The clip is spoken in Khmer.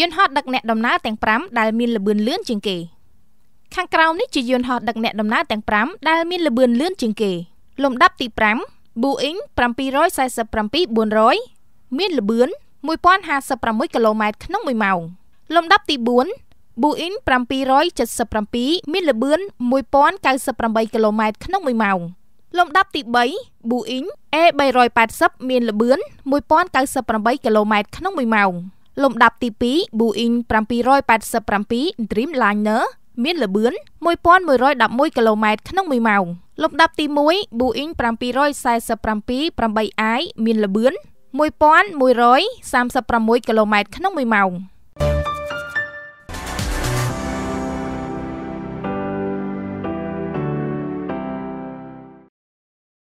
យន្តហោះដឹកអ្នកដំណើរទាំង5ដែលមានល្បឿនលឿនជាងគេខាងក្រោមនេះជាយន្តហោះដឹកអ្នកដំណើរទាំង5ដែលមានល្បឿនលឿនជាងគេលំដាប់ទី5 Boeing 747-400មានល្បឿន1056គីឡូម៉ែត្រក្នុង1ម៉ោងលំដាប់ទី4 Boeing 777មានល្បឿន1098គីឡូម៉ែត្រក្នុង1ម៉ោងលំដាប់ទី3 Boeing A380 មានល្បឿន1098គីឡូម៉ែត្រក្នុង1ម៉ោងលំដាប់ទី2 Boeing 787 Dreamliner មានល្បឿន1111គីឡូម៉ែត្រក្នុង1ម៉ោងលំដាប់ទី1 Boeing 747 8i មានល្បឿន1136គីឡូម៉ែត្រក្នុង1ម៉ោង